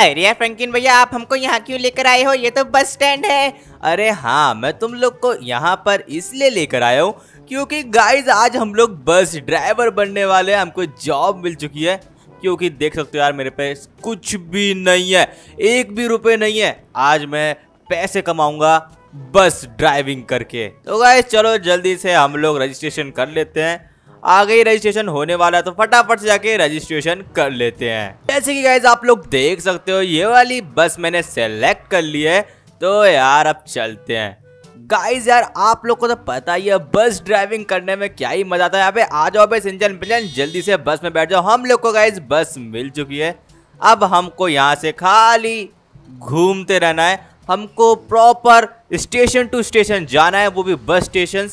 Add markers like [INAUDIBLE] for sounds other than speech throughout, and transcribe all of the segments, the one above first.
अरे फ्रेंकिन भैया आप हमको यहाँ क्यों लेकर आए हो ये तो बस स्टैंड है अरे हाँ मैं तुम लोग को यहाँ पर इसलिए लेकर आया हूँ क्योंकि गाइज आज हम लोग बस ड्राइवर बनने वाले हैं हमको जॉब मिल चुकी है क्योंकि देख सकते हो यार मेरे पे कुछ भी नहीं है एक भी रुपए नहीं है आज मैं पैसे कमाऊंगा बस ड्राइविंग करके तो गाइज चलो जल्दी से हम लोग रजिस्ट्रेशन कर लेते हैं आगे ही रजिस्ट्रेशन होने वाला है तो फटाफट से जाके रजिस्ट्रेशन कर लेते हैं जैसे कि गाइज आप लोग देख सकते हो ये वाली बस मैंने सेलेक्ट कर ली है तो यार अब चलते हैं गाइज यार आप लोग को तो पता ही है बस ड्राइविंग करने में क्या ही मजा आता है यहाँ पे आ जाओ बस इंजन पिंजन जल्दी से बस में बैठ जाओ हम लोग को गाइज बस मिल चुकी है अब हमको यहाँ से खाली घूमते रहना है हमको प्रॉपर स्टेशन टू स्टेशन जाना है वो भी बस स्टेशन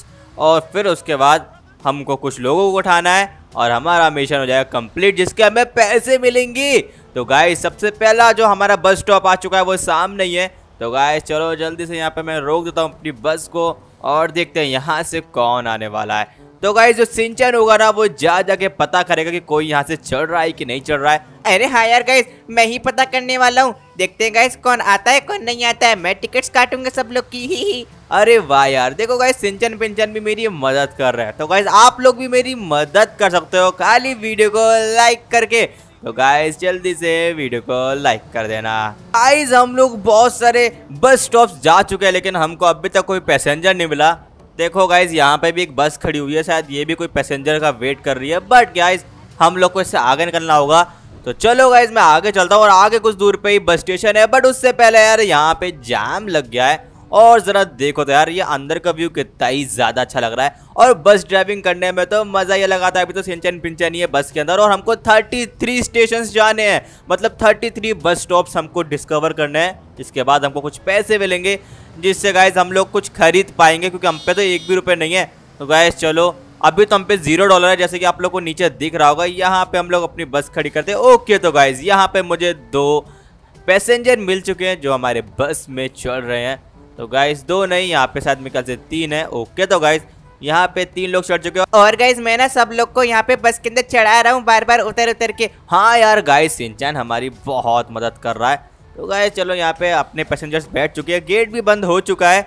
और फिर उसके बाद हमको कुछ लोगों को उठाना है और हमारा मिशन हो जाएगा कंप्लीट जिसके हमें पैसे मिलेंगी तो गाय सबसे पहला जो हमारा बस स्टॉप आ चुका है वो सामने ही है तो गाय चलो जल्दी से यहाँ पे मैं रोक देता हूँ अपनी बस को और देखते हैं यहाँ से कौन आने वाला है तो गाइज जो सिंचन होगा ना वो जा जाके पता करेगा कि कोई यहाँ से चढ़ रहा है कि नहीं चढ़ रहा है अरे हाँ यार गाइज मैं ही पता करने वाला हूँ देखते हैं गाइज कौन आता है कौन नहीं आता है मैं टिकट्स काटूंगा सब लोग की ही, ही। अरे वाह यार देखो गाइज सिंचन पिंचन भी मेरी मदद कर रहा है तो गाइज आप लोग भी मेरी मदद कर सकते हो खाली वीडियो को लाइक करके तो गाइस जल्दी से वीडियो को लाइक कर देना गाइस हम लोग बहुत सारे बस स्टॉप जा चुके हैं लेकिन हमको अभी तक कोई पैसेंजर नहीं मिला देखो गाइज यहाँ पे भी एक बस खड़ी हुई है शायद ये भी कोई पैसेंजर का वेट कर रही है बट गाइज हम लोग को इससे आगे निकलना होगा तो चलो गाइज मैं आगे चलता हूँ और आगे कुछ दूर पे ही बस स्टेशन है बट उससे पहले यार यहाँ पे जाम लग गया है और ज़रा देखो तो यार ये अंदर का व्यू कितना ही ज़्यादा अच्छा लग रहा है और बस ड्राइविंग करने में तो मज़ा ही लगा था अभी तो सिंचन पिंचन ही है बस के अंदर और हमको 33 स्टेशन जाने हैं मतलब 33 बस स्टॉप्स हमको डिस्कवर करने हैं जिसके बाद हमको कुछ पैसे मिलेंगे जिससे गायज हम लोग कुछ खरीद पाएंगे क्योंकि हम पे तो एक भी रुपये नहीं है तो गाइज चलो अभी तो हम पे जीरो डॉलर है जैसे कि आप लोग को नीचे दिख रहा होगा यहाँ पे हम लोग अपनी बस खड़ी करते हैं ओके तो गाइज यहाँ पे मुझे दो पैसेंजर मिल चुके हैं जो हमारे बस में चल रहे हैं तो गाइस दो नहीं यहाँ पे शायद मेरे से तीन है ओके तो गाइस यहाँ पे तीन लोग चढ़ चुके हैं और गाइज मैं ना सब लोग को यहाँ पे बस के अंदर चढ़ा रहा हूँ बार बार उतर उतर के हाँ यार गाइस सिंचन हमारी बहुत मदद कर रहा है तो गाइस चलो यहाँ पे अपने पैसेंजर्स बैठ चुके हैं गेट भी बंद हो चुका है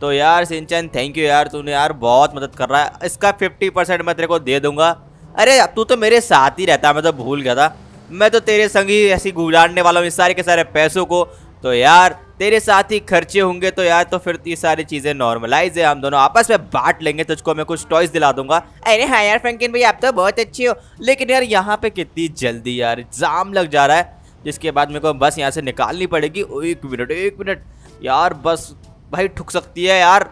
तो यार सिंचन थैंक यू यार तूने यार बहुत मदद कर रहा है इसका फिफ्टी परसेंट मैं तेरे को दे दूंगा अरे तू तो मेरे साथ ही रहता मैं तो भूल गया था मैं तो तेरे संग ही ऐसी गुजारने वाला हूँ इस सारे के सारे पैसों को तो यार तेरे साथ ही खर्चे होंगे तो यार तो फिर तो ये सारी चीज़ें नॉर्मलाइज है हम दोनों आपस में बांट लेंगे तुझको मैं कुछ टॉयस दिला दूंगा अरे हाँ यार फ्रेंकिन भैया आप तो बहुत अच्छी हो लेकिन यार यहाँ पे कितनी जल्दी यार एग्जाम लग जा रहा है जिसके बाद मेरे को बस यहाँ से निकालनी पड़ेगी एक मिनट एक मिनट यार बस भाई ठुक सकती है यार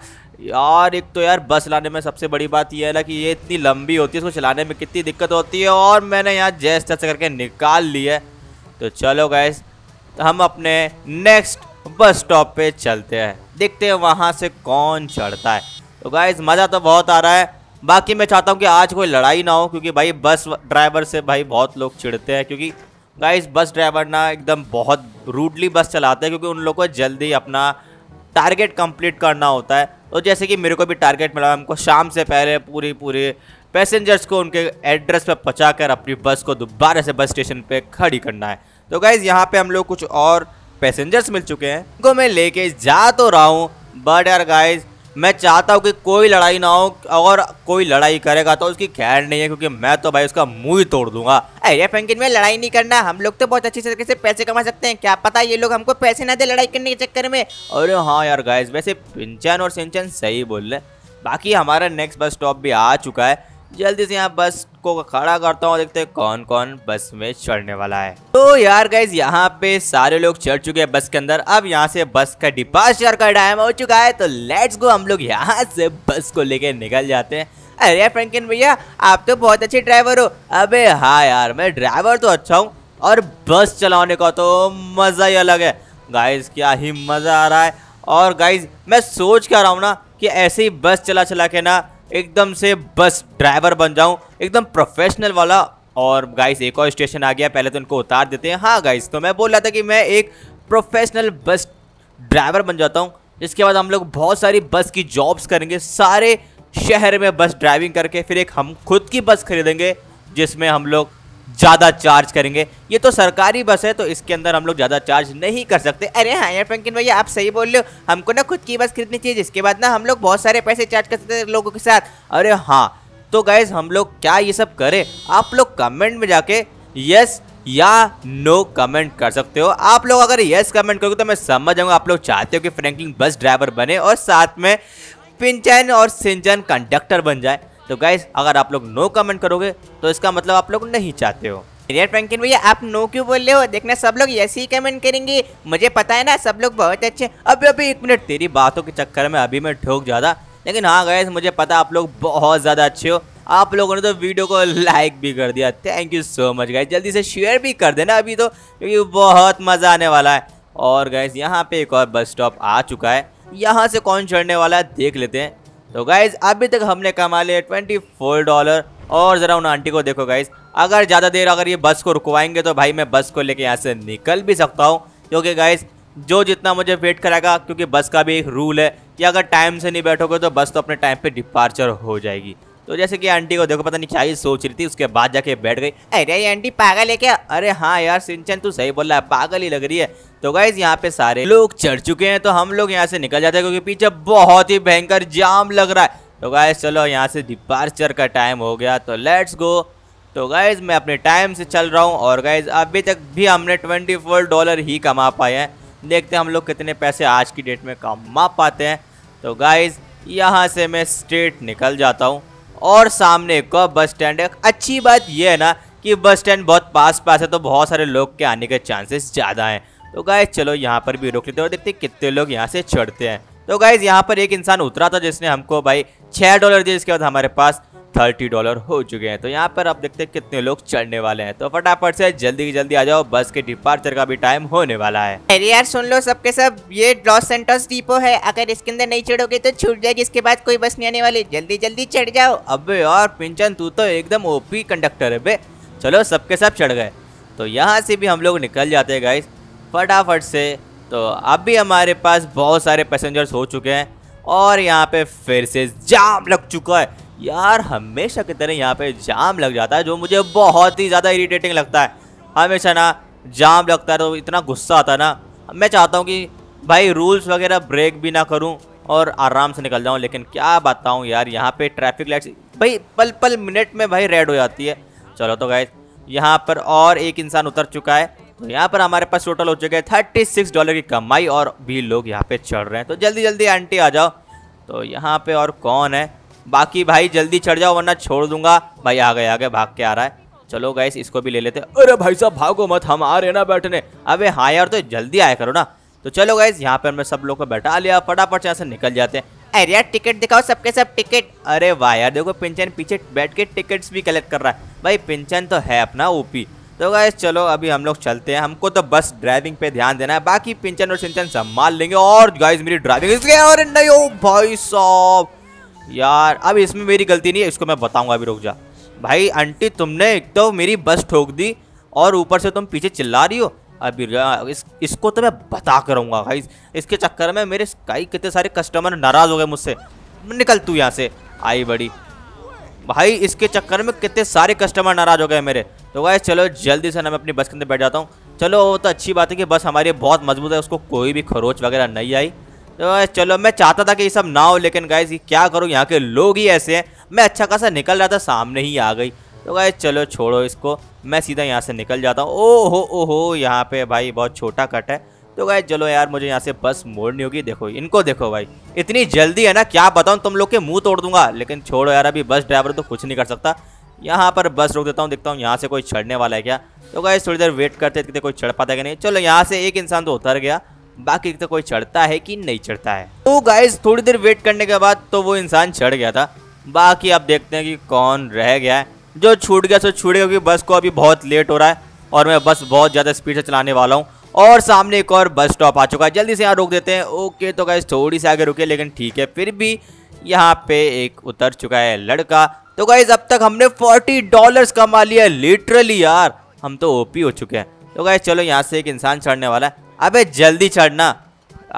यार एक तो यार बस लाने में सबसे बड़ी बात यह है ना कि ये इतनी लंबी होती है इसको चलाने में कितनी दिक्कत होती है और मैंने यहाँ जैस तैसे करके निकाल लिया तो चलो गैस तो हम अपने नेक्स्ट बस स्टॉप पे चलते हैं देखते हैं वहाँ से कौन चढ़ता है तो गाइज मज़ा तो बहुत आ रहा है बाकी मैं चाहता हूँ कि आज कोई लड़ाई ना हो क्योंकि भाई बस ड्राइवर से भाई बहुत लोग चिड़ते हैं क्योंकि गाइज बस ड्राइवर ना एकदम बहुत रूडली बस चलाते हैं क्योंकि उन लोग को जल्दी अपना टारगेट कंप्लीट करना होता है तो जैसे कि मेरे को भी टारगेट मिला हमको शाम से पहले पूरी पूरी पैसेंजर्स को उनके एड्रेस पर पहुँचा अपनी बस को दोबारा से बस स्टेशन पर खड़ी करना है तो गाइज़ यहाँ पे हम लोग कुछ और पैसेंजर्स मिल चुके हैं उनको मैं लेके जा तो रहा हूँ बट यार गाइज़ मैं चाहता हूँ कि कोई लड़ाई ना हो और कोई लड़ाई करेगा तो उसकी खैर नहीं है क्योंकि मैं तो भाई उसका मुंह ही तोड़ दूंगा अरे फंकिन में लड़ाई नहीं करना हम लोग तो बहुत अच्छे तरीके से पैसे कमा सकते हैं क्या पता ये लोग हमको पैसे ना दे लड़ाई करने के चक्कर में अरे हाँ यार गाइज वैसे पिंचन और सिंचन सही बोल रहे बाकी हमारा नेक्स्ट बस स्टॉप भी आ चुका है जल्दी से यहाँ बस को खड़ा करता हूँ देखते हैं कौन कौन बस में चढ़ने वाला है तो यार गाइज यहाँ पे सारे लोग चढ़ चुके हैं बस के अंदर अब यहाँ से बस का डिपार्चर का टाइम हो चुका है तो लेट्स गो हम लोग यहाँ से बस को लेके निकल जाते हैं अरे फ्रेंकिन भैया आप तो बहुत अच्छे ड्राइवर हो अबे हाँ यार मैं ड्राइवर तो अच्छा हूँ और बस चलाने का तो मज़ा ही अलग है गाइज क्या ही मज़ा आ रहा है और गाइज मैं सोच कर रहा हूँ ना कि ऐसे ही बस चला चला के ना एकदम से बस ड्राइवर बन जाऊँ एकदम प्रोफेशनल वाला और गाइस एक और स्टेशन आ गया पहले तो इनको उतार देते हैं हाँ गाइस तो मैं बोल रहा था कि मैं एक प्रोफेशनल बस ड्राइवर बन जाता हूँ इसके बाद हम लोग बहुत सारी बस की जॉब्स करेंगे सारे शहर में बस ड्राइविंग करके फिर एक हम खुद की बस खरीदेंगे जिसमें हम लोग ज़्यादा चार्ज करेंगे ये तो सरकारी बस है तो इसके अंदर हम लोग ज़्यादा चार्ज नहीं कर सकते अरे हाँ यार फ्रेंकिन भैया आप सही बोल रहे हो हमको ना खुद की बस खरीदनी चाहिए जिसके बाद ना हम लोग बहुत सारे पैसे चार्ज कर सकते हैं लोगों के साथ अरे हाँ तो गैस हम लोग क्या ये सब करें आप लोग कमेंट में जाके यस या नो कमेंट कर सकते हो आप लोग अगर यस कमेंट करोगे तो मैं समझ आऊँगा आप लोग चाहते हो कि फ्रेंकिन बस ड्राइवर बने और साथ में पिंचन और सिंचन कंडक्टर बन जाए तो गाइज अगर आप लोग नो कमेंट करोगे तो इसका मतलब आप लोग नहीं चाहते हो डियर फ्रैंकिन भैया आप नो क्यों बोल रहे हो देखना सब लोग ऐसे ही कमेंट करेंगे मुझे पता है ना सब लोग बहुत अच्छे अभी अभी एक मिनट तेरी बातों के चक्कर में अभी मैं ठोक ज़्यादा लेकिन हाँ गैस मुझे पता आप लोग बहुत ज़्यादा अच्छे हो आप लोगों ने तो वीडियो को लाइक भी कर दिया thank you so much guys जल्दी से शेयर भी कर देना अभी तो क्योंकि बहुत मज़ा आने वाला है और गैस यहाँ पे एक और बस स्टॉप आ चुका है यहाँ से कौन चढ़ने वाला है देख लेते हैं तो गाइज अभी तक हमने कमा लिया ट्वेंटी फोर डॉलर और ज़रा उन आंटी को देखो गाइज अगर ज़्यादा देर अगर ये बस को रुकवाएंगे तो भाई मैं बस को लेके यहाँ से निकल भी सकता हूँ क्योंकि गाइज जो जितना मुझे वेट कराएगा क्योंकि बस का भी एक रूल है कि अगर टाइम से नहीं बैठोगे तो बस तो अपने टाइम पे डिपार्चर हो जाएगी तो जैसे कि आंटी को देखो पता नहीं क्या ही सोच रही थी उसके बाद जाके बैठ गई अरे आंटी पागल है क्या अरे हाँ यार सिंचन तू सही बोल रहा है पागल ही लग रही है तो गाइज यहाँ पे सारे लोग चढ़ चुके हैं तो हम लोग यहाँ से निकल जाते हैं क्योंकि पीछे बहुत ही भयंकर जाम लग रहा है तो गाइज चलो यहाँ से डिपार्चर का टाइम हो गया तो लेट्स गो तो गाइज मैं अपने टाइम से चल रहा हूँ और गाइज अभी तक भी हमने ट्वेंटी फोर डॉलर ही कमा पाए हैं देखते हैं हम लोग कितने पैसे आज की डेट में कमा पाते हैं तो गाइज यहाँ से मैं स्ट्रेट निकल जाता हूँ और सामने का बस स्टैंड अच्छी बात यह है ना कि बस स्टैंड बहुत पास पास है तो बहुत सारे लोग के आने के चांसेस ज़्यादा हैं तो गाय चलो यहाँ पर भी रोक लेते हैं और देखते हैं कितने लोग यहाँ से चढ़ते हैं तो गाइज यहाँ पर एक इंसान उतरा था जिसने हमको भाई छः डॉलर दिए इसके बाद हमारे पास थर्टी डॉलर हो चुके हैं तो यहाँ पर आप देखते हैं कितने लोग चढ़ने वाले हैं तो फटाफट से जल्दी की जल्दी आ जाओ बस के डिपार्चर का भी टाइम होने वाला है अरे यार सुन लो सबके सब ये लॉस सेंटर्स डिपो है अगर इसके अंदर नहीं चढ़ोगे तो छूट जाएगी इसके बाद कोई बस नहीं आने वाली जल्दी जल्दी चढ़ जाओ अब यार पिंचन तू तो एकदम ओपी कंडक्टर है बे चलो सबके सब चढ़ गए तो यहाँ से भी हम लोग निकल जाते हैं गाइस फटाफट से तो अब भी हमारे पास बहुत सारे पैसेंजर्स हो चुके हैं और यहाँ पे फिर से जाम लग चुका है यार हमेशा की तरह यहाँ पे जाम लग जाता है जो मुझे बहुत ही ज़्यादा इरीटेटिंग लगता है हमेशा ना जाम लगता है तो इतना गुस्सा आता है ना मैं चाहता हूँ कि भाई रूल्स वगैरह ब्रेक भी ना करूँ और आराम से निकल जाऊँ लेकिन क्या बताऊँ यार यहाँ पे ट्रैफिक लाइट्स भाई पल पल मिनट में भाई रेड हो जाती है चलो तो गए यहाँ पर और एक इंसान उतर चुका है तो यहाँ पर हमारे पास टोटल हो चुके हैं थर्टी सिक्स डॉलर की कमाई और भी लोग यहाँ पे चढ़ रहे हैं तो जल्दी जल्दी आंटी आ जाओ तो यहाँ पे और कौन है बाकी भाई जल्दी चढ़ जाओ वरना छोड़ दूंगा भाई आ गए आ गए भाग के आ रहा है चलो गैस इसको भी ले लेते अरे भाई साहब भागो मत हम आ रहे ना बैठने अबे हाँ यार तो जल्दी आया करो ना तो चलो गैस यहाँ पर मैं सब लोग को बैठा लिया फटाफट यहाँ से निकल जाते हैं अरे यार टिकट दिखाओ सबके सब टिकट अरे वाह यार देखो पिंचन पीछे बैठ के टिकट्स भी कलेक्ट कर रहा है भाई पिंचन तो है अपना ओपी तो गैस चलो अभी हम लोग चलते हैं हमको तो बस ड्राइविंग पे ध्यान देना है बाकी पिंचन और सिंचन संभाल लेंगे और गाइस मेरी ड्राइविंग अरे नहीं हो भाई साहब यार अब इसमें मेरी गलती नहीं है इसको मैं बताऊंगा अभी रुक जा भाई आंटी तुमने एक तो मेरी बस ठोक दी और ऊपर से तुम पीछे चिल्ला रही हो अभी इस इसको तो मैं बता करूँगा भाई इसके चक्कर में मेरे कई कितने सारे कस्टमर नाराज़ हो गए मुझसे निकल तू यहाँ से आई बड़ी भाई इसके चक्कर में कितने सारे कस्टमर नाराज़ हो गए मेरे तो भाई चलो जल्दी से ना मैं अपनी बस के अंदर बैठ जाता हूँ चलो वो तो अच्छी बात है कि बस हमारी बहुत मजबूत है उसको कोई भी खरोच वगैरह नहीं आई तो चलो मैं चाहता था कि ये सब ना हो लेकिन गाइज क्या करूँ यहाँ के लोग ही ऐसे हैं मैं अच्छा खासा निकल रहा था सामने ही आ गई तो गाय चलो छोड़ो इसको मैं सीधा यहाँ से निकल जाता हूँ ओहो ओहो यहाँ पे भाई बहुत छोटा कट है तो गाय चलो यार मुझे यहाँ से बस मोड़नी होगी देखो इनको देखो भाई इतनी जल्दी है ना क्या बताऊँ तुम लोग के मुंह तोड़ दूंगा लेकिन छोड़ो यार अभी बस ड्राइवर तो कुछ नहीं कर सकता यहाँ पर बस रोक देता हूँ देखता हूँ यहाँ से कोई चढ़ने वाला है क्या तो गाय थोड़ी देर वेट करते थे कोई चढ़ पाता है कि नहीं चलो यहाँ से एक इंसान तो उतर गया बाकी तो कोई चढ़ता है कि नहीं चढ़ता है तो गाइज थोड़ी देर वेट करने के बाद तो वो इंसान चढ़ गया था बाकी आप देखते हैं कि कौन रह गया है जो छूट गया सो छूट गया क्योंकि बस को अभी बहुत लेट हो रहा है और मैं बस बहुत ज़्यादा स्पीड से चलाने वाला हूँ और सामने एक और बस स्टॉप आ चुका है जल्दी से यहाँ रोक देते हैं ओके तो गाइज थोड़ी सी आगे रुके लेकिन ठीक है फिर भी यहाँ पे एक उतर चुका है लड़का तो गाइज अब तक हमने फोर्टी डॉलर कमा लिया लिटरली यार हम तो ओपी हो चुके हैं तो गाइज चलो यहाँ से एक इंसान चढ़ने वाला है अबे जल्दी चढ़ना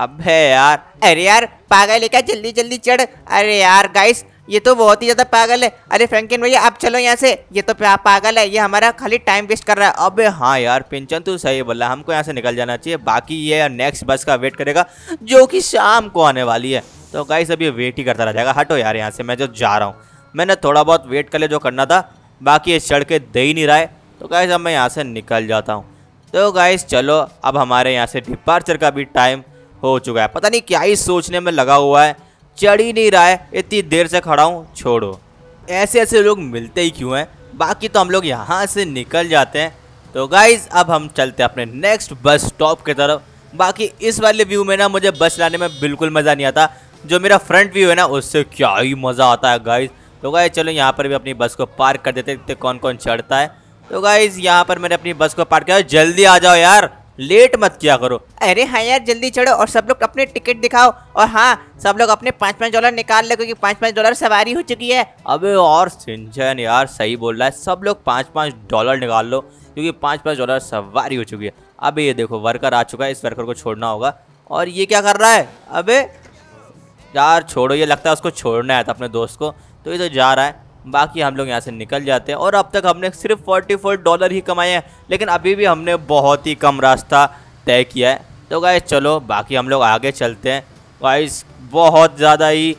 अबे यार अरे यार पागल है क्या जल्दी जल्दी चढ़ अरे यार गाइस ये तो बहुत ही ज़्यादा पागल है अरे फ्रैंकिन भैया आप चलो यहाँ से ये तो पागल है ये हमारा खाली टाइम वेस्ट कर रहा है अबे हाँ यार पिंचन तू सही बोला हमको यहाँ से निकल जाना चाहिए बाकी ये नेक्स्ट बस का वेट करेगा जो कि शाम को आने वाली है तो गाइस अब ये वेट ही करता रह जाएगा हटो यार यहाँ से मैं जो जा रहा हूँ मैंने थोड़ा बहुत वेट कर लिया जो करना था बाकी ये चढ़ के दे ही नहीं रहा है तो गाइस अब मैं यहाँ से निकल जाता हूँ तो गाइस चलो अब हमारे यहाँ से डिपार्चर का भी टाइम हो चुका है पता नहीं क्या ही सोचने में लगा हुआ है चढ़ ही नहीं रहा है इतनी देर से खड़ा हूँ छोड़ो ऐसे ऐसे लोग मिलते ही क्यों हैं बाकी तो हम लोग यहाँ से निकल जाते हैं तो गाइज अब हम चलते हैं अपने नेक्स्ट बस स्टॉप की तरफ बाकी इस वाले व्यू में ना मुझे बस चलाने में बिल्कुल मज़ा नहीं आता जो मेरा फ्रंट व्यू है ना उससे क्या ही मज़ा आता है गाइज तो गाइज चलो यहाँ पर भी अपनी बस को पार्क कर देते कौन कौन चढ़ता है तो गाइज यहाँ पर मैंने अपनी बस को पार्ट किया जल्दी आ जाओ यार लेट मत किया करो अरे हाँ यार जल्दी चढ़ो और सब लोग अपने टिकट दिखाओ और हाँ सब लोग अपने पाँच पाँच डॉलर निकाल लो क्योंकि पाँच पाँच डॉलर सवारी हो चुकी है अबे और सिंचन यार सही बोल रहा है सब लोग पाँच पाँच डॉलर निकाल लो क्योंकि पाँच पाँच डॉलर सवारी हो चुकी है अबे ये देखो वर्कर आ चुका है इस वर्कर को छोड़ना होगा और ये क्या कर रहा है अबे यार छोड़ो ये लगता है उसको छोड़ना है था अपने दोस्त को तो ये तो जा रहा है बाकी हम लोग यहाँ से निकल जाते हैं और अब तक हमने सिर्फ 44 डॉलर ही कमाए हैं लेकिन अभी भी हमने बहुत ही कम रास्ता तय किया है तो गाइस चलो बाकी हम लोग आगे चलते हैं गाइस बहुत ज़्यादा ही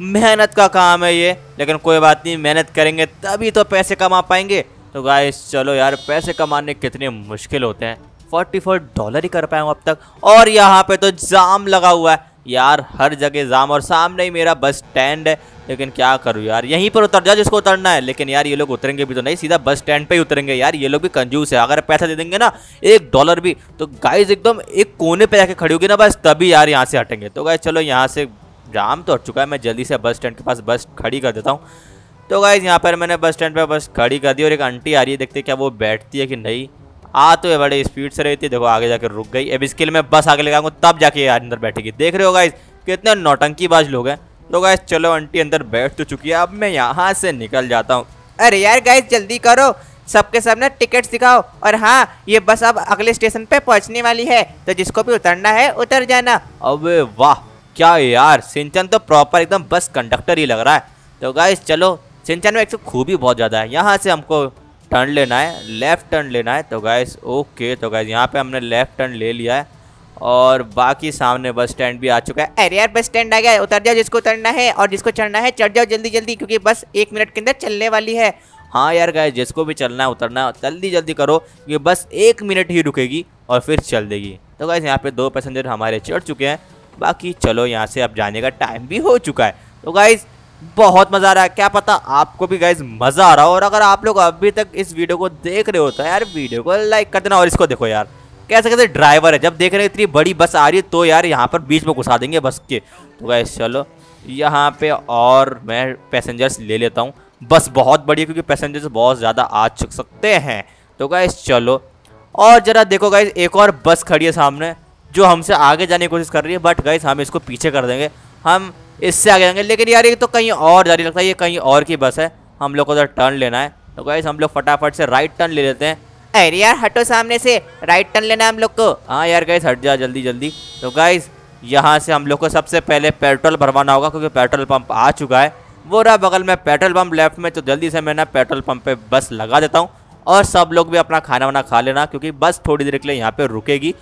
मेहनत का काम है ये लेकिन कोई बात नहीं मेहनत करेंगे तभी तो पैसे कमा पाएंगे तो गाइस चलो यार पैसे कमाने कितने मुश्किल होते हैं 44 डॉलर ही कर पाए हूँ अब तक और यहाँ पे तो जाम लगा हुआ है यार हर जगह जाम और सामने ही मेरा बस स्टैंड है लेकिन क्या करूँ यार यहीं पर उतर जाओ जिसको उतरना है लेकिन यार ये लोग उतरेंगे भी तो नहीं सीधा बस स्टैंड पे ही उतरेंगे यार ये लोग भी कंजूस है अगर पैसा दे देंगे ना एक डॉलर भी तो गाइज एकदम एक कोने पर जाकर खड़ी होगी ना बस तभी यार यहाँ से हटेंगे तो गाइज चलो यहाँ से जाम तो हट चुका है मैं जल्दी से बस स्टैंड के पास बस खड़ी कर देता हूँ तो गाइज यहाँ पर मैंने बस स्टैंड पर बस खड़ी कर दी और एक आंटी आ रही है देखते क्या वो बैठती है कि नहीं आ तो ये बड़े स्पीड से रही थी देखो आगे जाकर रुक गई अब इसके लिए मैं बस आगे लगाऊंगा तब जाके यार अंदर बैठेगी देख रहे हो गाइस कितने बाज लोग हैं तो गाइस चलो आंटी अंदर बैठ तो चुकी है अब मैं यहाँ से निकल जाता हूँ अरे यार गाइस जल्दी करो सबके सामने टिकट दिखाओ और हाँ ये बस अब अगले स्टेशन पे पहुँचने वाली है तो जिसको भी उतरना है उतर जाना अबे वाह क्या यार सिंचन तो प्रॉपर एकदम बस कंडक्टर ही लग रहा है तो गाइस चलो सिंचन में एक तो खूबी बहुत ज़्यादा है यहाँ से हमको टर्न लेना है लेफ़्ट टर्न लेना है तो गैस ओके तो गैस यहाँ पे हमने लेफ़्ट टर्न ले लिया है और बाकी सामने बस स्टैंड भी आ चुका है अरे यार बस स्टैंड आ गया उतर जाओ जिसको उतरना है और जिसको चढ़ना है चढ़ जाओ जल्दी जल्दी क्योंकि बस एक मिनट के अंदर चलने वाली है हाँ यार गाय जिसको भी चलना है उतरना है जल्दी जल्दी करो क्योंकि बस एक मिनट ही रुकेगी और फिर चल देगी तो गैस यहाँ पर दो पैसेंजर हमारे चढ़ चुके हैं बाकी चलो यहाँ से अब जाने का टाइम भी हो चुका है तो गाइज़ बहुत मज़ा आ रहा है क्या पता आपको भी गाइज मज़ा आ रहा हो और अगर आप लोग अभी तक इस वीडियो को देख रहे हो तो यार वीडियो को लाइक कर देना और इसको देखो यार कैसे कैसे ड्राइवर है जब देख रहे हैं इतनी बड़ी बस आ रही है तो यार यहाँ पर बीच में घुसा देंगे बस के तो गाइज चलो यहाँ पे और मैं पैसेंजर्स ले लेता हूँ बस बहुत बड़ी है क्योंकि पैसेंजर्स बहुत ज़्यादा आ चुक सकते हैं तो गाइज चलो और ज़रा देखो गाइज एक और बस खड़ी है सामने जो हमसे आगे जाने की कोशिश कर रही है बट गाइज हम इसको पीछे कर देंगे हम इससे आगे जाएंगे लेकिन यार ये तो कहीं और जा रही लगता है ये कहीं और की बस है हम लोग को उधर टर्न लेना है तो गाइस हम लोग फटाफट से राइट टर्न ले लेते हैं अरे यार हटो सामने से राइट टर्न लेना है हम लोग को हाँ यार गाइस हट जा जल्दी जल्दी तो गाइस यहाँ से हम लोग को सबसे पहले पेट्रोल भरवाना होगा क्योंकि पेट्रोल पंप आ चुका है वो रहा बगल में पेट्रोल पंप लेफ्ट में तो जल्दी से मैं ना पेट्रोल पंप पे बस लगा देता हूँ और सब लोग भी अपना खाना वाना खा लेना क्योंकि बस थोड़ी देर के लिए यहाँ पे रुकेगी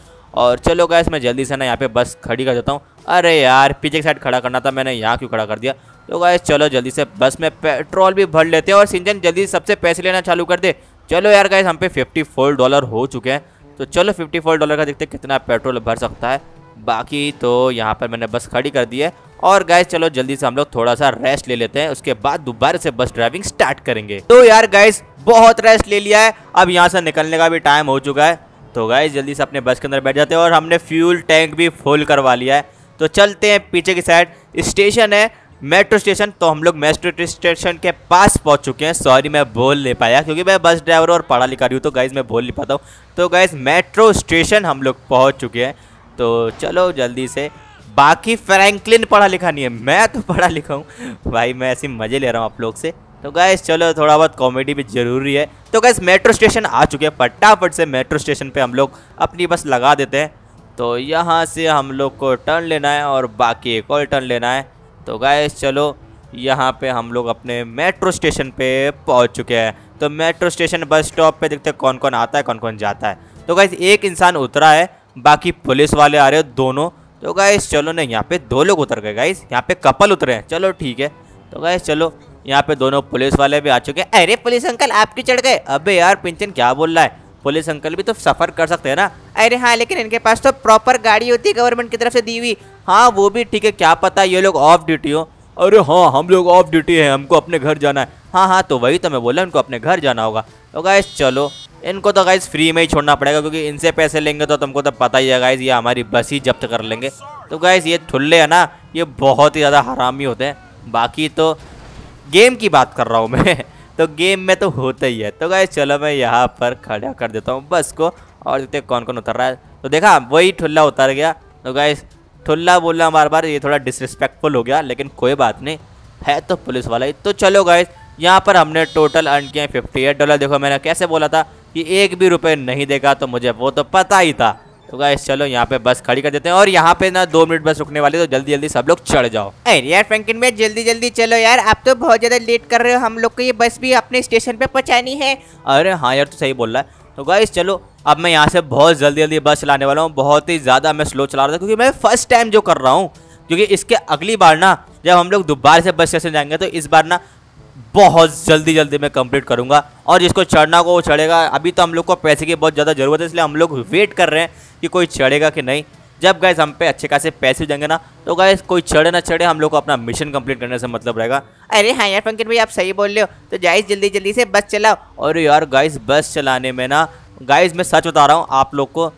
और चलो गाइस मैं जल्दी से ना यहाँ पे बस खड़ी कर देता हूँ अरे यार पीछे के साइड खड़ा करना था मैंने यहाँ क्यों खड़ा कर दिया तो गाइस चलो जल्दी से बस में पेट्रोल भी भर लेते हैं और सिंजन जल्दी सबसे पैसे लेना चालू कर दे चलो यार गाइस हम पे फिफ्टी फोर डॉलर हो चुके हैं तो चलो फिफ्टी फोर डॉलर का देखते हैं कितना पेट्रोल भर सकता है बाकी तो यहाँ पर मैंने बस खड़ी कर दी है और गाइस चलो जल्दी से हम लोग थोड़ा सा रेस्ट ले लेते हैं उसके बाद दोबारा से बस ड्राइविंग स्टार्ट करेंगे तो यार गाइस बहुत रेस्ट ले लिया है अब यहाँ से निकलने का भी टाइम हो चुका है तो गाइस जल्दी से अपने बस के अंदर बैठ जाते हैं और हमने फ्यूल टैंक भी फुल करवा लिया है तो चलते हैं पीछे की साइड स्टेशन है मेट्रो स्टेशन तो हम लोग मेट्रो स्टेशन के पास पहुंच चुके हैं सॉरी मैं बोल नहीं पाया क्योंकि मैं बस ड्राइवर और पढ़ा लिखा रही हूँ तो गाइज मैं बोल नहीं पाता हूँ तो गाइज मेट्रो स्टेशन हम लोग पहुँच चुके हैं तो चलो जल्दी से बाकी फ्रैंकलिन पढ़ा लिखा नहीं है मैं तो पढ़ा लिखा हूँ भाई मैं ऐसे मज़े ले रहा हूँ आप लोग से तो गैस चलो थोड़ा बहुत कॉमेडी भी ज़रूरी है तो गैस मेट्रो स्टेशन आ चुके हैं फटाफट से मेट्रो स्टेशन पे हम लोग अपनी बस लगा देते हैं तो यहाँ से हम लोग को टर्न लेना है और बाकी एक और टर्न लेना है तो गैस चलो यहाँ पे हम लोग अपने मेट्रो स्टेशन पे पहुँच चुके हैं तो मेट्रो स्टेशन बस स्टॉप पे देखते हैं कौन कौन आता है कौन कौन जाता है तो गाइस एक इंसान उतरा है बाकी पुलिस वाले आ रहे हो दोनों तो गाइस चलो नहीं यहाँ पे दो लोग उतर गए गाइस यहाँ पे कपल उतरे हैं चलो ठीक है तो गाइस चलो यहाँ पे दोनों पुलिस वाले भी आ चुके हैं अरे पुलिस अंकल आपकी चढ़ गए अबे यार पिंचन क्या बोल रहा है पुलिस अंकल भी तो सफ़र कर सकते हैं ना अरे हाँ लेकिन इनके पास तो प्रॉपर गाड़ी होती है गवर्नमेंट की तरफ से दी हुई हाँ वो भी ठीक है क्या पता ये लोग ऑफ ड्यूटी हो अरे हाँ हम लोग ऑफ ड्यूटी हैं हमको अपने घर जाना है हाँ हाँ तो वही तो मैं बोला उनको अपने घर जाना होगा तो गाइस चलो इनको तो गाइस फ्री में ही छोड़ना पड़ेगा क्योंकि इनसे पैसे लेंगे तो तुमको तो पता ही है गाइस ये हमारी बस ही जब्त कर लेंगे तो गाइस ये ठुल्ले है ना ये बहुत ही ज़्यादा हरामी होते हैं बाकी तो गेम की बात कर रहा हूँ मैं [LAUGHS] तो गेम में तो होता ही है तो गाय चलो मैं यहाँ पर खड़ा कर देता हूँ बस को और देखते कौन कौन उतर रहा है तो देखा वही ठुल्ला उतर गया तो गाय ठुल्ला बोलना बार बार ये थोड़ा डिसरिस्पेक्टफुल हो गया लेकिन कोई बात नहीं है तो पुलिस वाला ही तो चलो गाइस यहाँ पर हमने टोटल अर्न है फिफ्टी एट डॉलर देखो मैंने कैसे बोला था कि एक भी रुपये नहीं देगा तो मुझे वो तो पता ही था तो गाइस चलो यहाँ पे बस खड़ी कर देते हैं और यहाँ पे ना दो मिनट बस रुकने वाली तो जल्दी जल्दी सब लोग चढ़ जाओ अरे यार फ्रेंकिन भाई जल्दी जल्दी चलो यार आप तो बहुत ज्यादा लेट कर रहे हो हम लोग को ये बस भी अपने स्टेशन पे पहुँचानी है अरे हाँ यार तो सही बोल रहा है तो गाइस चलो अब मैं यहाँ से बहुत जल्दी जल्दी बस चलाने वाला हूँ बहुत ही ज़्यादा मैं स्लो चला रहा था क्योंकि मैं फर्स्ट टाइम जो कर रहा हूँ क्योंकि इसके अगली बार ना जब हम लोग दोबारा से बस स्टेशन जाएंगे तो इस बार ना बहुत जल्दी जल्दी मैं कंप्लीट करूँगा और जिसको चढ़ना को वो चढ़ेगा अभी तो हम लोग को पैसे की बहुत ज़्यादा ज़रूरत है इसलिए हम लोग वेट कर रहे हैं कि कोई चढ़ेगा कि नहीं जब गैस हम पे अच्छे खासे पैसे देंगे ना तो गैस कोई चढ़े ना चढ़े हम लोग को अपना मिशन कंप्लीट करने से मतलब रहेगा अरे हाँ यार पंकज भाई आप सही बोल रहे हो तो गाइस जल्दी जल्दी से बस चलाओ और यार गाइस बस चलाने में ना गाइस मैं सच बता रहा हूँ आप लोग को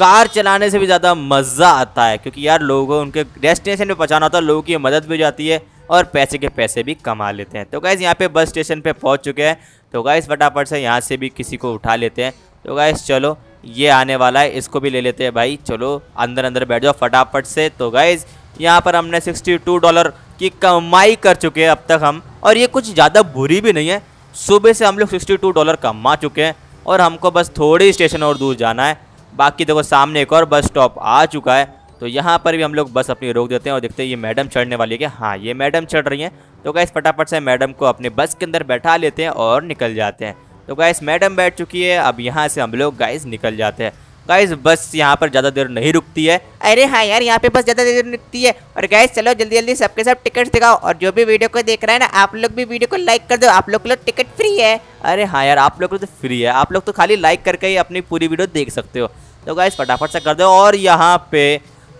कार चलाने से भी ज़्यादा मज़ा आता है क्योंकि यार लोगों को उनके डेस्टिनेशन पर पहुँचाना होता है लोगों की मदद भी हो जाती है और पैसे के पैसे भी कमा लेते हैं तो गाइज़ यहाँ पे बस स्टेशन पे पहुँच चुके हैं तो गाइज़ फटाफट से यहाँ से भी किसी को उठा लेते हैं तो गाइज़ चलो ये आने वाला है इसको भी ले लेते हैं भाई चलो अंदर अंदर बैठ जाओ फटाफट से तो गाइज़ यहाँ पर हमने सिक्सटी डॉलर की कमाई कर चुके हैं अब तक हम और ये कुछ ज़्यादा बुरी भी नहीं है सुबह से हम लोग सिक्सटी डॉलर कमा चुके हैं और हमको बस थोड़ी स्टेशन और दूर जाना है बाकी देखो सामने एक और बस स्टॉप आ चुका है तो यहाँ पर भी हम लोग बस अपनी रोक देते हैं और देखते हैं ये मैडम चढ़ने वाली है क्या हाँ ये मैडम चढ़ रही हैं तो गैस फटाफट से मैडम को अपने बस के अंदर बैठा लेते हैं और निकल जाते हैं तो गैस मैडम बैठ चुकी है अब यहाँ से हम लोग गाइस निकल जाते हैं गाइस बस यहाँ पर ज़्यादा देर नहीं रुकती है अरे हाँ यार यहाँ पे बस ज़्यादा देर रुकती है और गाइस चलो जल्दी जल्दी सबके सब टिकट्स दिखाओ और जो भी वीडियो को देख रहा है ना आप लोग भी वीडियो को लाइक कर दो आप लोग के लिए टिकट फ्री है अरे हाँ यार आप लोग को तो फ्री है आप लोग तो खाली लाइक करके ही अपनी पूरी वीडियो देख सकते हो तो गाइस फटाफट से कर दो और यहाँ पे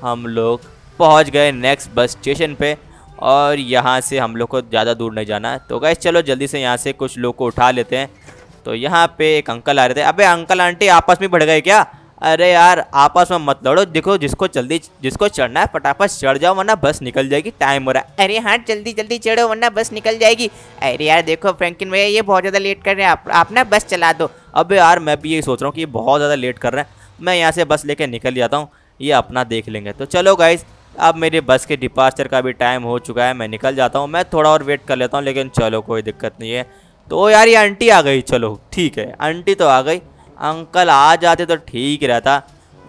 हम लोग पहुंच गए नेक्स्ट बस स्टेशन पे और यहाँ से हम लोग को ज़्यादा दूर नहीं जाना है तो गैस चलो जल्दी से यहाँ से कुछ लोग को उठा लेते हैं तो यहाँ पे एक अंकल आ रहे थे अबे अंकल आंटी आपस में बढ़ गए क्या अरे यार आपस में मत लड़ो देखो जिसको जल्दी जिसको चढ़ना है फटाफट चढ़ जाओ वरना बस निकल जाएगी टाइम हो रहा है अरे हाँ जल्दी जल्दी चढ़ो वरना बस निकल जाएगी अरे यार देखो फ्रेंकिन भैया ये बहुत ज़्यादा लेट कर रहे हैं आप, आप ना बस चला दो अबे यार मैं भी यही सोच रहा हूँ कि ये बहुत ज़्यादा लेट कर रहे हैं मैं यहाँ से बस लेकर निकल जाता हूँ ये अपना देख लेंगे तो चलो गाइज़ अब मेरे बस के डिपार्चर का भी टाइम हो चुका है मैं निकल जाता हूँ मैं थोड़ा और वेट कर लेता हूँ लेकिन चलो कोई दिक्कत नहीं है तो यार ये आंटी आ गई चलो ठीक है आंटी तो आ गई अंकल आ जाते तो ठीक रहता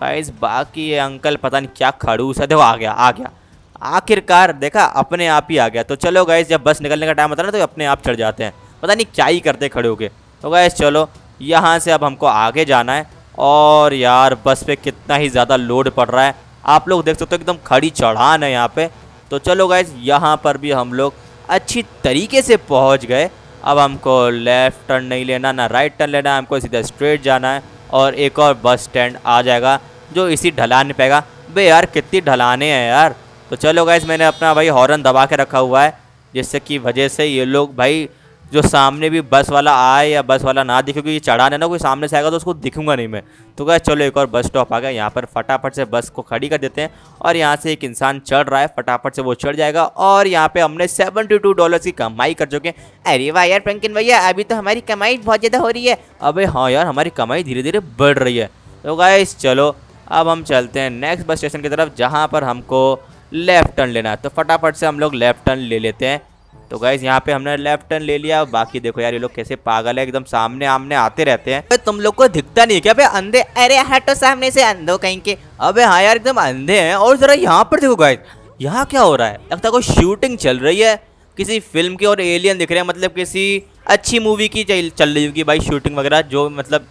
गाइज़ बाकी ये अंकल पता नहीं क्या खड़ूस है देखो आ गया आ गया आखिरकार देखा अपने आप ही आ गया तो चलो गाइज जब बस निकलने का टाइम होता ना तो अपने आप चढ़ जाते हैं पता नहीं क्या ही करते खड़े होके तो गैस चलो यहाँ से अब हमको आगे जाना है और यार बस पे कितना ही ज़्यादा लोड पड़ रहा है आप लोग देख सकते हो एकदम खड़ी चढ़ान है यहाँ पे तो चलो गाइज यहाँ पर भी हम लोग अच्छी तरीके से पहुँच गए अब हमको लेफ़्ट टर्न नहीं लेना ना राइट टर्न लेना हमको सीधा स्ट्रेट जाना है और एक और बस स्टैंड आ जाएगा जो इसी ढलान पेगा बे यार कितनी ढलाने हैं यार तो चलो गाइज मैंने अपना भाई हॉर्न दबा के रखा हुआ है जिससे कि वजह से ये लोग भाई जो सामने भी बस वाला आए या बस वाला ना दिखे क्योंकि ये ना कोई सामने से आएगा तो उसको दिखूंगा नहीं मैं तो क्या चलो एक और बस स्टॉप आ गया यहाँ पर फटाफट से बस को खड़ी कर देते हैं और यहाँ से एक इंसान चढ़ रहा है फटाफट से वो चढ़ जाएगा और यहाँ पे हमने सेवेंटी टू डॉलर की कमाई कर चुके हैं अरे वाह यार पंकिन भैया अभी तो हमारी कमाई बहुत ज़्यादा हो रही है अब हाँ यार हमारी कमाई धीरे धीरे बढ़ रही है तो गाइस चलो अब हम चलते हैं नेक्स्ट बस स्टेशन की तरफ जहाँ पर हमको लेफ्ट टर्न लेना है तो फटाफट से हम लोग लेफ्ट टर्न ले लेते हैं तो गाइज यहाँ पे हमने लेफ्ट टर्न ले लिया बाकी देखो यार ये लोग कैसे पागल है एकदम सामने आमने आते रहते हैं तुम लोग को दिखता नहीं क्या भाई अंधे अरे हटो तो सामने से अंधो कहीं के अबे हाँ यार एकदम अंधे हैं और जरा यहाँ पर देखो गाइज यहाँ क्या हो रहा है लगता कोई शूटिंग चल रही है किसी फिल्म की और एलियन दिख रहे हैं मतलब किसी अच्छी मूवी की चल रही होगी भाई शूटिंग वगैरह जो मतलब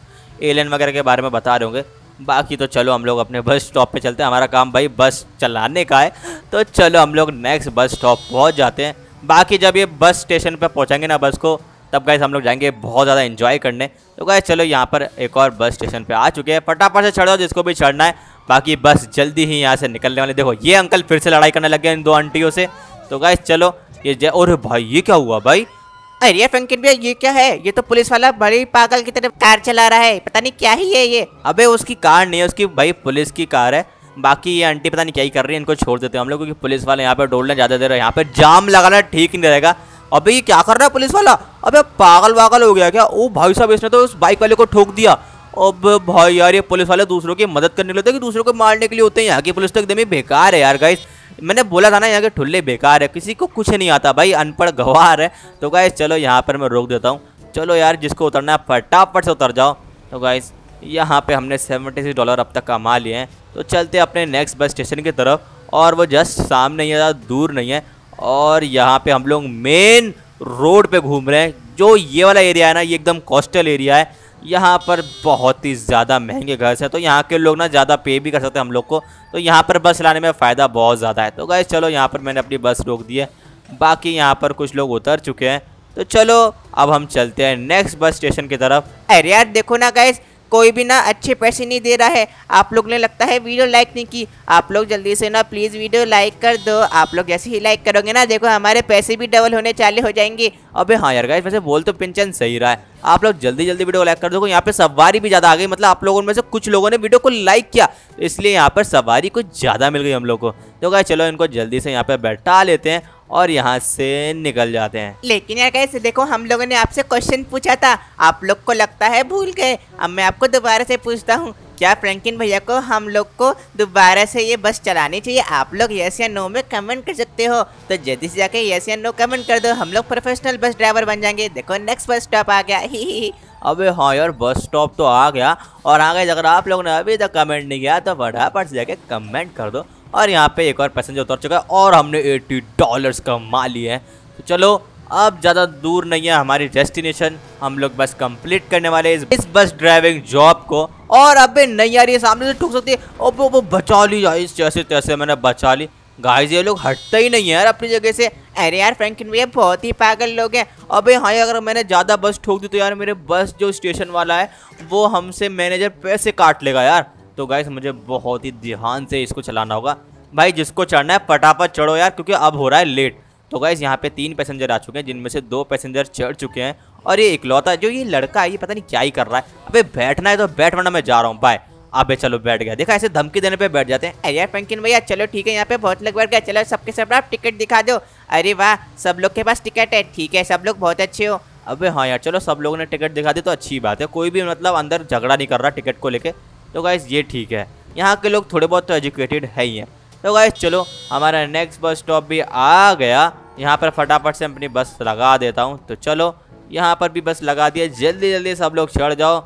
एलियन वगैरह के बारे में बता रहे होंगे बाकी तो चलो हम लोग अपने बस स्टॉप पे चलते हैं हमारा काम भाई बस चलाने का है तो चलो हम लोग नेक्स्ट बस स्टॉप पहुंच जाते हैं बाकी जब ये बस स्टेशन पर पहुँचेंगे ना बस को तब गाइस हम लोग जाएंगे बहुत ज़्यादा इन्जॉय करने तो गए चलो यहाँ पर एक और बस स्टेशन पे आ चुके हैं फटाफट से चढ़ो जिसको भी चढ़ना है बाकी बस जल्दी ही यहाँ से निकलने वाले देखो ये अंकल फिर से लड़ाई करने लग गए इन दो आंटियों से तो गए चलो ये जय और भाई ये क्या हुआ भाई अरे फंकिन भैया ये क्या है ये तो पुलिस वाला बड़ी पागल की तरफ कार चला रहा है पता नहीं क्या ही है ये अबे उसकी कार नहीं है उसकी भाई पुलिस की कार है बाकी ये आंटी पता नहीं क्या ही कर रही है इनको छोड़ देते हैं हम लोग क्योंकि पुलिस वाले यहाँ पर डोलना ज़्यादा देर यहाँ पर जाम लगाना ठीक नहीं रहेगा अबे ये क्या कर रहा है पुलिस वाला अबे पागल वागल हो गया क्या ओ भाई साहब इसने तो उस बाइक वाले को ठोक दिया अब भाई यार ये पुलिस वाले दूसरों की मदद करने के लिए होते हैं कि दूसरों को मारने के लिए होते हैं यहाँ की पुलिस तो एकदम ही बेकार है यार गाइस मैंने बोला था ना यहाँ के ठुल्ले बेकार है किसी को कुछ नहीं आता भाई अनपढ़ गवार है तो गाइस चलो यहाँ पर मैं रोक देता हूँ चलो यार जिसको उतरना है फटाफट से उतर जाओ तो गाइस यहाँ पे हमने सेवेंटी सिक्स डॉलर अब तक कमा लिए हैं तो चलते अपने नेक्स्ट बस स्टेशन की तरफ और वो जस्ट सामने ही ज़्यादा दूर नहीं है और यहाँ पे हम लोग मेन रोड पे घूम रहे हैं जो ये वाला एरिया है ना ये एकदम कोस्टल एरिया है यहाँ पर बहुत ही ज़्यादा महंगे घर हैं तो यहाँ के लोग ना ज़्यादा पे भी कर सकते हैं हम लोग को तो यहाँ पर बस चलाने में फ़ायदा बहुत ज़्यादा है तो गए चलो यहाँ पर मैंने अपनी बस रोक दी है बाकी यहाँ पर कुछ लोग उतर चुके हैं तो चलो अब हम चलते हैं नेक्स्ट बस स्टेशन की तरफ अरे यार देखो ना गैस कोई भी ना अच्छे पैसे नहीं दे रहा है आप लोग ने लगता है वीडियो लाइक नहीं की आप लोग जल्दी से ना प्लीज़ वीडियो लाइक कर दो आप लोग जैसे ही लाइक करोगे ना देखो हमारे पैसे भी डबल होने चाले हो जाएंगे अबे हाँ यार गाइस वैसे बोल तो पिंचन सही रहा है आप लोग जल्दी जल्दी वीडियो लाइक कर दो यहाँ पे सवारी भी ज़्यादा आ गई मतलब आप लोगों में से कुछ लोगों ने वीडियो को लाइक किया इसलिए यहाँ पर सवारी कुछ ज़्यादा मिल गई हम लोग को तो गाय चलो इनको जल्दी से यहाँ पर बैठा लेते हैं और यहाँ से निकल जाते हैं लेकिन यार कैसे देखो हम लोगों ने आपसे क्वेश्चन पूछा था आप लोग को लगता है भूल गए अब मैं आपको दोबारा से पूछता हूँ क्या फ्रैंकिन भैया को हम लोग को दोबारा से ये बस चलानी चाहिए आप लोग यस या नो में कमेंट कर सकते हो तो जल्दी से जाके यस या नो कमेंट कर दो हम लोग प्रोफेशनल बस ड्राइवर बन जाएंगे देखो नेक्स्ट बस स्टॉप आ गया [LAUGHS] ही, ही, ही। अबे हाँ यार बस स्टॉप तो आ गया और आ अगर आप लोग ने अभी तक कमेंट नहीं किया तो फटाफट से जाके कमेंट कर दो और यहाँ पे एक और पैसेंजर उतर चुका है और हमने एट्टी डॉलर्स कमा लिए हैं तो चलो अब ज़्यादा दूर नहीं है हमारी डेस्टिनेशन हम लोग बस कंप्लीट करने वाले इस बस ड्राइविंग जॉब को और अब नहीं आ रही है सामने से ठोक सकती है अब वो बचा ली जाए जैसे तैसे मैंने बचा ली गाइस ये लोग हटते ही नहीं है यार अपनी जगह से अरे यार फ्रेंकिन भैया बहुत ही पागल लोग हैं अबे हाँ अगर मैंने ज़्यादा बस ठोक दी तो यार मेरे बस जो स्टेशन वाला है वो हमसे मैनेजर पैसे काट लेगा यार तो गाइस मुझे बहुत ही ध्यान से इसको चलाना होगा भाई जिसको चढ़ना है फटाफट चढ़ो यार क्योंकि अब हो रहा है लेट तो गाइस यहाँ पे तीन पैसेंजर आ चुके हैं जिनमें से दो पैसेंजर चढ़ चुके हैं और ये इकलौता जो ये लड़का है ये पता नहीं क्या ही कर रहा है अबे बैठना है तो बैठ वरना मैं जा रहा हूँ भाई अबे चलो बैठ गया देखा ऐसे धमकी देने पे बैठ जाते हैं अरे यार पंकिन भैया चलो ठीक है यहाँ पे बहुत लग बैठ गया चलो सबके सब आप टिकट दिखा दो अरे वाह सब लोग के पास टिकट है ठीक है सब लोग बहुत अच्छे हो अबे हाँ यार चलो सब लोगों ने टिकट दिखा दी तो अच्छी बात है कोई भी मतलब अंदर झगड़ा नहीं कर रहा टिकट को लेकर तो गाइज़ ये ठीक है यहाँ के लोग थोड़े बहुत तो एजुकेटेड है ही हैं तो गाइज़ चलो हमारा नेक्स्ट बस स्टॉप भी आ गया यहाँ पर फटाफट से अपनी बस लगा देता हूँ तो चलो यहाँ पर भी बस लगा दिया जल्दी जल्दी सब लोग चढ़ जाओ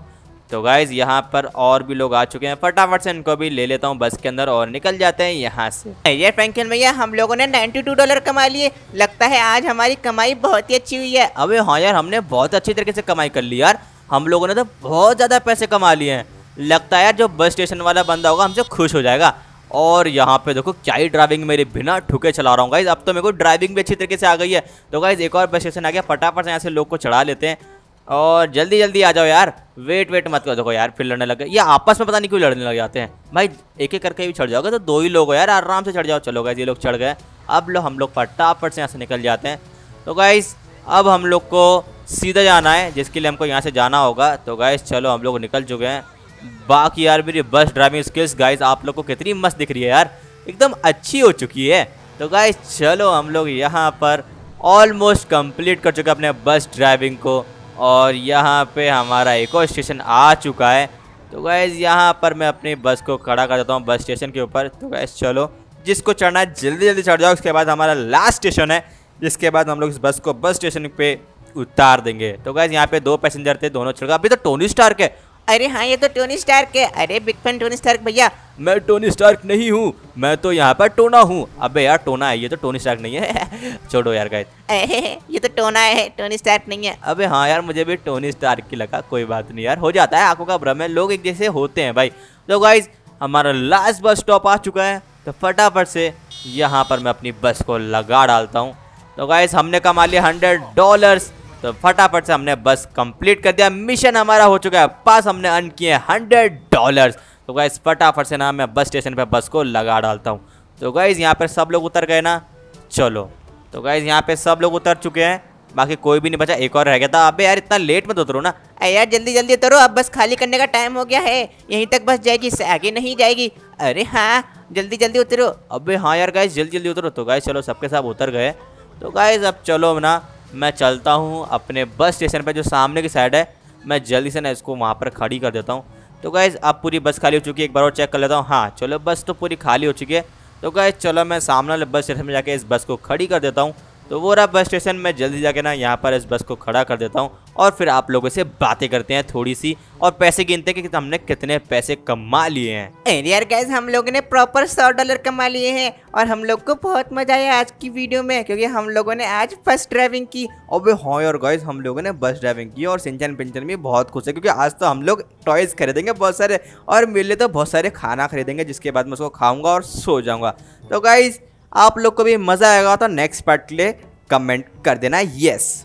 तो गाइज़ यहाँ पर और भी लोग आ चुके हैं फटाफट से इनको भी ले लेता हूँ बस के अंदर और निकल जाते हैं यहाँ से ये फैंकन भैया हम लोगों ने 92 डॉलर कमा लिए लगता है आज हमारी कमाई बहुत ही अच्छी हुई है अबे हाँ यार हमने बहुत अच्छी तरीके से कमाई कर ली यार हम लोगों ने तो बहुत ज़्यादा पैसे कमा लिए हैं लगता है यार जो बस स्टेशन वाला बंदा होगा हमसे खुश हो जाएगा और यहाँ पे देखो क्या ही ड्राइविंग मेरी बिना ठुके चला रहा हूँ गाइज अब तो मेरे को ड्राइविंग भी अच्छी तरीके से आ गई है तो गाइज एक और बस स्टेशन आ गया फटाफट से यहाँ से लोग को चढ़ा लेते हैं और जल्दी जल्दी आ जाओ यार वेट वेट मत कर देखो यार फिर लड़ने लग गए ये आपस में पता नहीं क्यों लड़ने लग जाते हैं भाई एक एक करके भी चढ़ जाओगे तो दो ही लोग हो यार आराम से चढ़ जाओ चलो गाइज ये लोग चढ़ गए अब लोग हम लोग फटाफट से यहाँ से निकल जाते हैं तो गाइज अब हम लोग को सीधा जाना है जिसके लिए हमको यहाँ से जाना होगा तो गाइज चलो हम लोग निकल चुके हैं बाकी यार मेरी बस ड्राइविंग स्किल्स गाइज आप लोग को कितनी मस्त दिख रही है यार एकदम अच्छी हो चुकी है तो गाइज चलो हम लोग यहाँ पर ऑलमोस्ट कंप्लीट कर चुके अपने बस ड्राइविंग को और यहाँ पे हमारा इको स्टेशन आ चुका है तो गैज़ यहाँ पर मैं अपनी बस को खड़ा कर देता हूँ बस स्टेशन के ऊपर तो गैस चलो जिसको चढ़ना है जल्दी जल्दी चढ़ जाओ उसके बाद हमारा लास्ट स्टेशन है जिसके बाद हम लोग इस बस को बस स्टेशन पे उतार देंगे तो गैस यहाँ पे दो पैसेंजर थे दोनों चढ़ गए अभी तो टोनी स्टार के अरे हाँ ये तो टोनी स्टार्क है अरे बिग फैन टोनी स्टार्क भैया मैं टोनी स्टार्क नहीं हूँ मैं तो यहाँ पर टोना हूँ अबे यार टोना है ये तो टोनी स्टार्क नहीं है [LAUGHS] छोड़ो यार गाय ये तो टोना है टोनी स्टार्क नहीं है अबे हाँ यार मुझे भी टोनी स्टार्क की लगा कोई बात नहीं यार हो जाता है आंखों का भ्रम है लोग एक जैसे होते हैं भाई तो गाइज हमारा लास्ट बस स्टॉप आ चुका है तो फटाफट से यहाँ पर मैं अपनी बस को लगा डालता हूँ तो गाइज हमने कमा लिया हंड्रेड डॉलर्स तो फटाफट से हमने बस कंप्लीट कर दिया मिशन हमारा हो चुका है पास हमने अर्न किए हंड्रेड डॉलर तो गाइज फटाफट से ना मैं बस स्टेशन पर बस को लगा डालता हूँ तो गाइज़ यहाँ पर सब लोग उतर गए ना चलो तो गाइज़ यहाँ पर सब लोग उतर चुके हैं बाकी कोई भी नहीं बचा एक और रह गया था अबे यार इतना लेट मत उतरो ना अरे यार जल्दी जल्दी उतरो अब बस खाली करने का टाइम हो गया है यहीं तक बस जाएगी इससे आगे नहीं जाएगी अरे हाँ जल्दी जल्दी उतरो अबे हाँ यार गाइज जल्दी जल्दी उतरो तो गाइज चलो सबके साथ उतर गए तो गाइज अब चलो ना मैं चलता हूँ अपने बस स्टेशन पर जो सामने की साइड है मैं जल्दी से ना इसको वहाँ पर खड़ी कर देता हूँ तो गैस अब पूरी बस खाली हो चुकी है एक बार और चेक कर लेता हूँ हाँ चलो बस तो पूरी खाली हो चुकी है तो गैस चलो मैं सामने वाले बस स्टेशन में जाके इस बस को खड़ी कर देता हूँ तो वो रहा बस स्टेशन मैं जल्दी जाके ना यहाँ पर इस बस को खड़ा कर देता हूँ और फिर आप लोगों से बातें करते हैं थोड़ी सी और पैसे गिनते हैं कि हमने कितने पैसे कमा लिए हैं अरे यार गैस हम लोगों ने प्रॉपर सौ डॉलर कमा लिए हैं और हम लोग को बहुत मजा आया आज की वीडियो में क्योंकि हम लोगों ने आज फर्स्ट ड्राइविंग की और हॉय और गॉयज हम लोगों ने बस ड्राइविंग की और सिंचन पिंचन भी बहुत खुश है क्योंकि आज तो हम लोग टॉयज खरीदेंगे बहुत सारे और मेरे लिए तो बहुत सारे खाना खरीदेंगे जिसके बाद मैं उसको खाऊंगा और सो जाऊंगा तो गाइज़ आप लोग को भी मज़ा आएगा तो नेक्स्ट पार्ट के लिए कमेंट कर देना यस